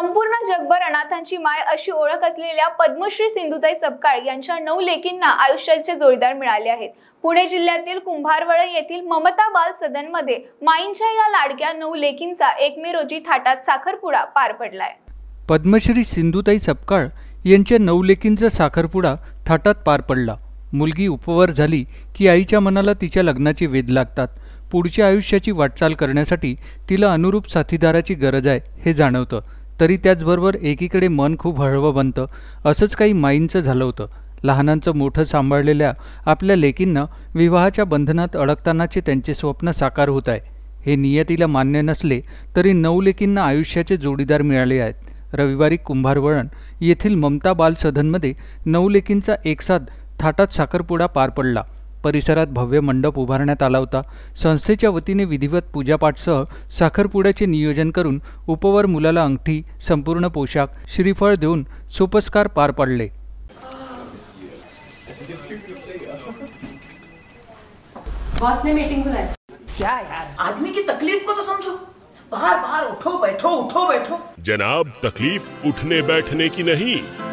संपूर्ण जगभर अनाथांची माय अशी ओळख असलेल्या पद्मश्री सिंधुताई सपकाळ यांच्या नऊ लेकींना आयुष्याचे जोडीदार मिळाले आहेत पुणे जिल्ह्यातील कुंभारवळ येथील ममता बाल सदनमध्ये माईंच्या या लाडक्या नऊ लेकींचा एक मे रोजी थाटात साखरपुडा पार पडलाय पद्मश्री सिंधुताई सपकाळ यांच्या नऊ लेकींचा साखरपुडा थाटात पार पडला मुलगी उपवर झाली की आईच्या मनाला तिच्या लग्नाचे वेद लागतात पुढच्या आयुष्याची वाटचाल करण्यासाठी तिला अनुरूप साथीदाराची गरज आहे हे जाणवतं तरी त्याचबरोबर एकीकडे मन खूप हळवं बनतं असंच काही माईंचं झालं होतं लहानांचं मोठं सांभाळलेल्या आपल्या लेकींना विवाहाच्या बंधनात अडकतानाचे त्यांचे स्वप्न साकार होत आहे हे नियतीला मान्य नसले तरी नऊ लेकींना आयुष्याचे जोडीदार मिळाले आहेत रविवारी कुंभारवळण येथील ममता बाल सदनमध्ये नऊ लेकींचा एकसाथ थाटात साखरपुडा पार पडला परिसरात भव्य मंडप उभारण्यात आला होता संस्थेच्या वतीने विधिवत पूजापाठसह साखरपुड्याचे नियोजन करून उपवर मुलाला अंगठी संपूर्ण पोशाख श्रीफळ देऊन सोपस्कार पार पाडले बॉस ने मीटिंग बुलाई क्या यार आदमी की तकलीफ को तो समझो बाहर बाहर उठो बैठो उठो बैठो जनाब तकलीफ उठने बैठने की नहीं